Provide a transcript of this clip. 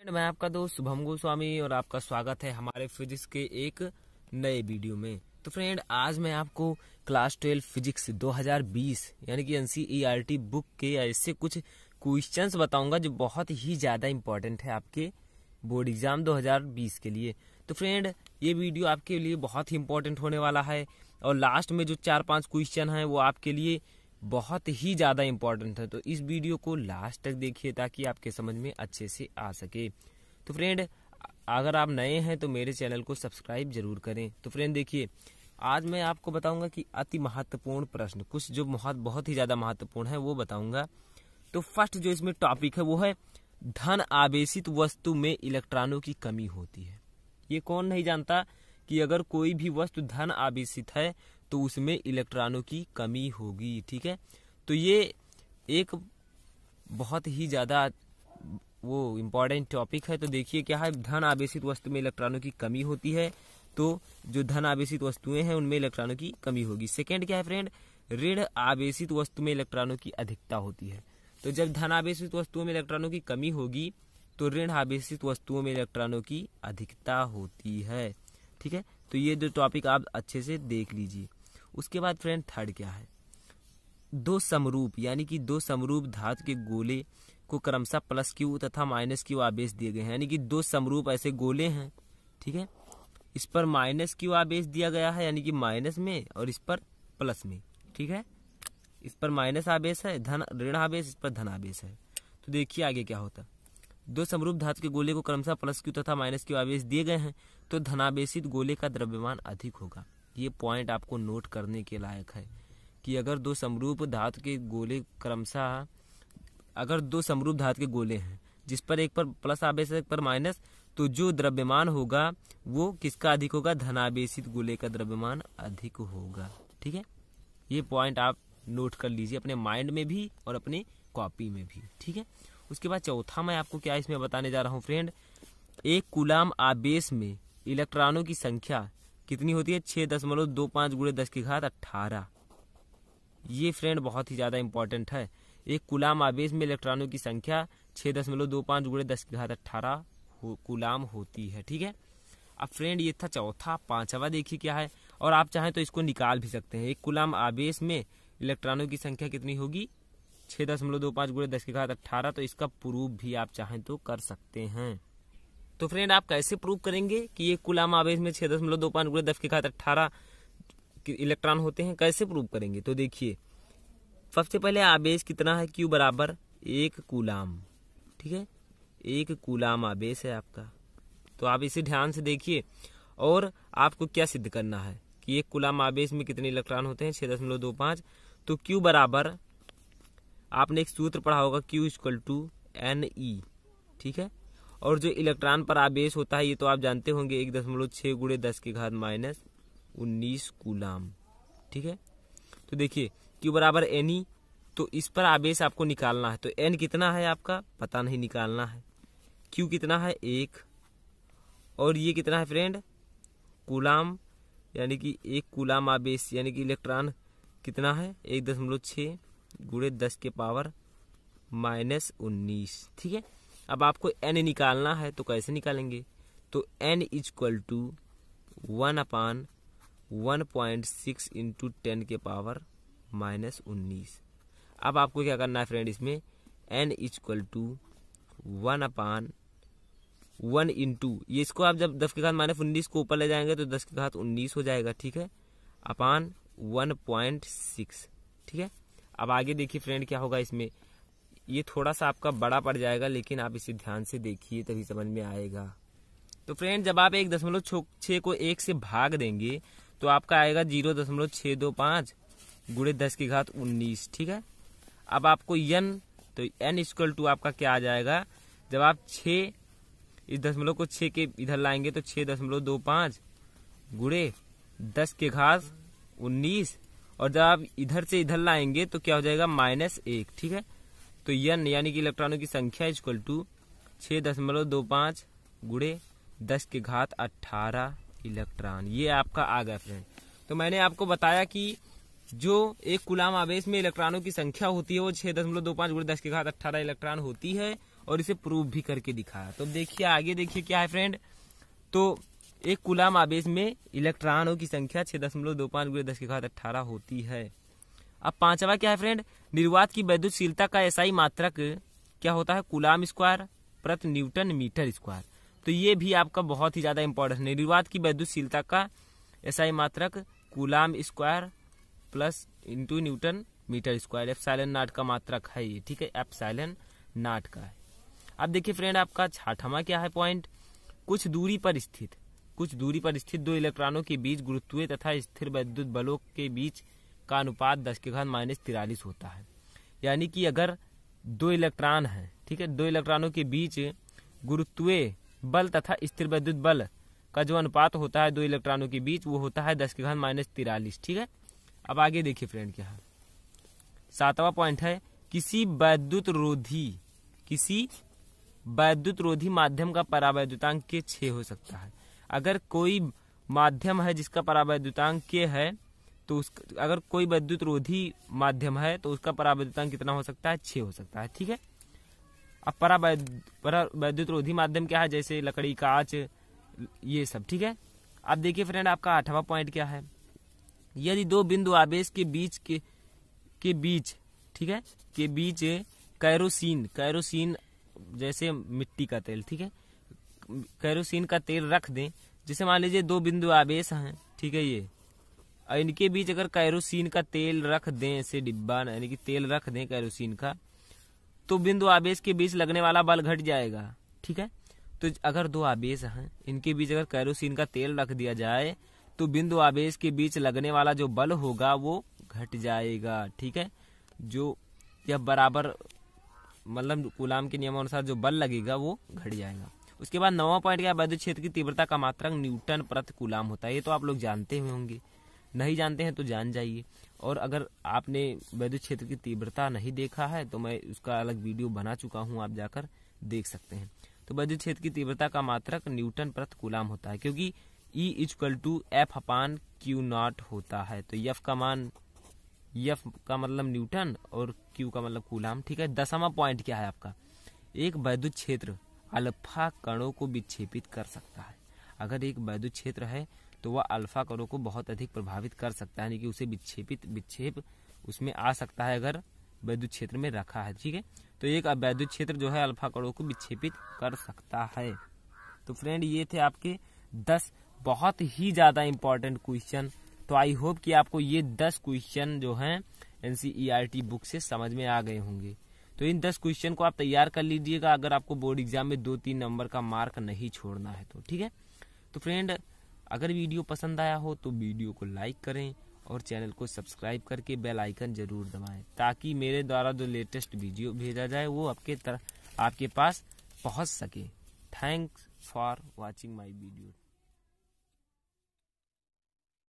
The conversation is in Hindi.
फ्रेंड मैं आपका दोस्त शुभम गोस्वामी और आपका स्वागत है हमारे फिजिक्स के एक नए वीडियो में तो फ्रेंड आज मैं आपको क्लास ट्वेल्व फिजिक्स 2020 यानी कि एनसीईआरटी e बुक के ऐसे कुछ क्वेश्चंस बताऊंगा जो बहुत ही ज़्यादा इम्पोर्टेंट है आपके बोर्ड एग्जाम 2020 के लिए तो फ्रेंड ये वीडियो आपके लिए बहुत ही इम्पोर्टेंट होने वाला है और लास्ट में जो चार पाँच क्वेश्चन है वो आपके लिए बहुत ही ज़्यादा इम्पोर्टेंट है तो इस वीडियो को लास्ट तक देखिए ताकि आपके समझ में अच्छे से आ सके तो फ्रेंड अगर आप नए हैं तो मेरे चैनल को सब्सक्राइब जरूर करें तो फ्रेंड देखिए आज मैं आपको बताऊंगा कि अति महत्वपूर्ण प्रश्न कुछ जो बहुत ही ज़्यादा महत्वपूर्ण है वो बताऊंगा तो फर्स्ट जो इसमें टॉपिक है वो है धन आवेशित वस्तु में इलेक्ट्रॉनों की कमी होती है ये कौन नहीं जानता कि अगर कोई भी वस्तु धन आवेशित है तो उसमें इलेक्ट्रॉनों की कमी होगी ठीक है तो ये एक बहुत ही ज़्यादा वो इम्पॉर्टेंट टॉपिक है तो देखिए क्या है धन आवेशित वस्तु में इलेक्ट्रॉनों की कमी होती है तो जो धन आवेशित वस्तुएं हैं उनमें इलेक्ट्रॉनों की कमी होगी सेकेंड क्या है फ्रेंड ऋण आवेशित वस्तु में इलेक्ट्रॉनों की अधिकता होती है तो जब धन आवेशित वस्तुओं में इलेक्ट्रॉनों की कमी होगी तो ऋण आवेशित वस्तुओं में इलेक्ट्रॉनों की अधिकता होती है ठीक है तो ये जो टॉपिक आप अच्छे से देख लीजिए उसके बाद फ्रेंड थर्ड क्या है दो समरूप यानी कि दो समरूप धातु के गोले को क्रमशः प्लस क्यू तथा माइनस क्यू आवेश दिए गए हैं यानी कि दो समरूप ऐसे गोले हैं ठीक है इस पर माइनस क्यू आवेश दिया गया है यानी कि माइनस में और इस पर प्लस में ठीक है इस पर माइनस आवेश है धन ऋण आवेश इस पर धन आवेश है तो देखिए आगे क्या होता दो समरूप धातु के गोले को क्रमशः प्लस क्यू तथा माइनस क्यू आवेश दिए गए हैं तो धनावेशित गोले का द्रव्यमान अधिक होगा ये पॉइंट आपको नोट करने के लायक है कि अगर दो समरूप धातु के गोले क्रमशः अगर दो समरूप धातु के गोले हैं जिस पर एक पर प्लस आवेश एक पर माइनस तो जो द्रव्यमान होगा वो किसका अधिक होगा धनावेशित गोले का द्रव्यमान अधिक होगा ठीक है ये पॉइंट आप नोट कर लीजिए अपने माइंड में भी और अपने कॉपी में भी ठीक है उसके बाद चौथा मैं आपको क्या इसमें बताने जा रहा हूँ फ्रेंड एक गुलाम आवेश में इलेक्ट्रॉनों की संख्या कितनी होती है छः दशमलव दो पाँच गुड़े दस की घात अट्ठारह ये फ्रेंड बहुत ही ज़्यादा इंपॉर्टेंट है एक गुलाम आवेश में इलेक्ट्रॉनों की संख्या छः दशमलव दो पाँच गुड़े दस की घात अट्ठारह गुलाम होती है ठीक है अब फ्रेंड ये था चौथा पांचवा देखिए क्या है और आप चाहें तो इसको निकाल भी सकते हैं एक गुलाम आवेश में इलेक्ट्रॉनों की संख्या कितनी होगी छः दशमलव दो पाँच गुड़े दस की घात अट्ठारह तो इसका प्रूफ भी आप चाहें तो कर सकते हैं तो फ्रेंड आप कैसे प्रूव करेंगे कि ये कुल आम आवेश में छह दशमलव दो पांच गुड़े दस के खाते अट्ठारह इलेक्ट्रॉन होते हैं कैसे प्रूव करेंगे तो देखिए सबसे पहले आवेश कितना है क्यू बराबर एक कुलाम ठीक है एक कुलाम आवेश है आपका तो आप इसे ध्यान से देखिए और आपको क्या सिद्ध करना है कि एक कुलाम आवेश में कितने इलेक्ट्रॉन होते हैं छह दशमलव दो पांच तो क्यू बराबर आपने एक सूत्र पढ़ा होगा Q equal to N E ठीक है और जो इलेक्ट्रॉन पर आवेश होता है ये तो आप जानते होंगे एक दशमलव छः गुड़े दस के घात माइनस उन्नीस कुलाम ठीक है तो देखिए क्यू बराबर एन ई e, तो इस पर आवेश आपको निकालना है तो एन कितना है आपका पता नहीं निकालना है क्यू कितना है एक और ये कितना है फ्रेंड कुलाम यानी कि एक कुलाम आवेश यानी कि इलेक्ट्रॉन कितना है एक दशमलव छः गुड़े दस के पावर माइनस उन्नीस ठीक है अब आपको एन निकालना है तो कैसे निकालेंगे तो n equal to one upon one point six into ten के पावर माइनस उन्नीस अब आपको क्या करना है फ्रेंड इसमें n equal to one upon one into ये इसको आप जब दस के घात माइनस उन्नीस को ऊपर ले जाएंगे तो दस के घात उन्नीस हो जाएगा ठीक है अपान वन पॉइंट सिक्स ठीक है अब आगे देखिए फ्रेंड क्या होगा इसमें ये थोड़ा सा आपका बड़ा पड़ जाएगा लेकिन आप इसे ध्यान से देखिए तभी समझ में आएगा तो फ्रेंड जब आप एक दशमलव छः को एक से भाग देंगे तो आपका आएगा जीरो दशमलव छः दो पाँच गुड़े दस की घात उन्नीस ठीक है अब आपको यन तो एन स्क्वल टू आपका क्या आ जाएगा जब आप छः इस दशमलव को छः के इधर लाएंगे तो छः दशमलव दो पाँच गुड़े दस के घास उन्नीस और जब आप इधर से इधर लाएंगे तो क्या हो जाएगा माइनस एक ठीक है तो यन यानी कि इलेक्ट्रॉनों की संख्या इजक्वल टू छः दशमलव दो पाँच गुड़े दस के घात अट्ठारह इलेक्ट्रॉन ये आपका आ गया फ्रेंड तो मैंने आपको बताया कि जो एक गुलाम आवेश में इलेक्ट्रॉनों की संख्या होती है वो छः दशमलव दो पाँच गुड़े दस के घात अट्ठारह इलेक्ट्रॉन होती है और इसे प्रूव भी करके दिखाया तो देखिए आगे देखिए क्या है फ्रेंड तो एक गुलाम आवेश में इलेक्ट्रॉनों की संख्या छः दशमलव दो पाँच गुड़े दस के घात अट्ठारह होती है अब पांचवा क्या है फ्रेंड निर्वात की वैद्युतशीलता का ही मात्रक क्या होता है कुलाम स्क्वायर प्रति न्यूटन मीटर स्क्वायर तो ये भी आपका बहुत ही ज्यादा इंपॉर्टेंट है निर्वात की वैद्युतशीलता का ही मात्रक coulomb square plus into newton meter square epsilon naught का मात्रक है ये ठीक है एफ साइलन नाट का है अब देखिए फ्रेंड आपका छाठवा क्या है पॉइंट कुछ दूरी पर स्थित कुछ दूरी पर स्थित दो इलेक्ट्रॉनों के बीच गुरुत्वीय तथा स्थिर वैद्युत बलों के बीच का अनुपात दस के घात माइनस तिरालीस होता है यानी कि अगर दो इलेक्ट्रॉन हैं ठीक है दो इलेक्ट्रॉनों के बीच गुरुत्वीय बल तथा स्थिर विद्युत बल का जो अनुपात होता है दो इलेक्ट्रॉनों के बीच वो होता है दस के घात माइनस तिरालीस ठीक है अब आगे देखिए फ्रेंड क्या सातवां पॉइंट है किसी वैद्युत रोधी किसी वैद्युत रोधी माध्यम का परावैद्युतांक के छः हो सकता है अगर कोई माध्यम है जिसका परावैद्युतांक के है तो उस अगर कोई वैद्युत रोधी माध्यम है तो उसका परावैद्युतांक कितना हो सकता है छः हो सकता है ठीक है अब परावैद्युत रोधी माध्यम क्या है जैसे लकड़ी कांच ये सब ठीक है अब देखिए फ्रेंड आपका आठवां पॉइंट क्या है यदि दो बिंदु आवेश के बीच के के बीच ठीक है के बीच कैरोसिन कैरोसिन जैसे मिट्टी का तेल ठीक है कैरोसिन का तेल रख दें जैसे मान लीजिए दो बिंदु आवेश हैं ठीक है ये इनके बीच अगर कैरोसिन का तेल रख दें से डिब्बा यानी कि तेल रख दें कैरोसिन का तो बिंदु आवेश के बीच लगने वाला बल घट जाएगा ठीक है तो अगर दो आवेश हैं इनके बीच अगर कैरोसिन का तेल रख दिया जाए तो बिंदु आवेश के बीच लगने वाला जो बल होगा वो घट जाएगा ठीक है जो यह बराबर मतलब गुलाम के नियमानुसार जो बल लगेगा वो घट जाएगा उसके बाद नवा पॉइंट क्या वैद्युत क्षेत्र की तीव्रता का मात्रक न्यूटन प्रति गुलाम होता है ये तो आप लोग जानते हुए होंगे नहीं जानते हैं तो जान जाइए और अगर आपने वैद्युत क्षेत्र की तीव्रता नहीं देखा है तो मैं उसका अलग वीडियो बना चुका हूँ आप जाकर देख सकते हैं तो वैद्युत क्षेत्र की तीव्रता का मात्रक न्यूटन प्रति गुलाम होता है क्योंकि E e equal to F upon q naught होता है तो यफ का मान यफ का मतलब न्यूटन और क्यू का मतलब कूलाम ठीक है दसवा पॉइंट क्या है आपका एक वैद्युत क्षेत्र अल्फा कणों को विक्षेपित कर सकता है अगर एक वैद्युत क्षेत्र है तो वह अल्फा करो को बहुत अधिक प्रभावित कर सकता है यानी कि उसे विक्षेपित विक्षेप उसमें आ सकता है अगर वैद्युत क्षेत्र में रखा है ठीक है तो एक वैद्युत क्षेत्र जो है अल्फा करो को विक्षेपित कर सकता है तो फ्रेंड ये थे आपके दस बहुत ही ज़्यादा इम्पोर्टेंट क्वेश्चन तो आई होप कि आपको ये दस क्वेश्चन जो हैं एन बुक e से समझ में आ गए होंगे तो इन दस क्वेश्चन को आप तैयार कर लीजिएगा अगर आपको बोर्ड एग्जाम में दो तीन नंबर का मार्क नहीं छोड़ना है तो ठीक है तो फ्रेंड अगर वीडियो पसंद आया हो तो वीडियो को लाइक करें और चैनल को सब्सक्राइब करके बेल आइकन जरूर दबाएं ताकि मेरे द्वारा जो लेटेस्ट वीडियो भेजा जाए वो आपके तरह आपके पास पहुंच सके thanks for watching my video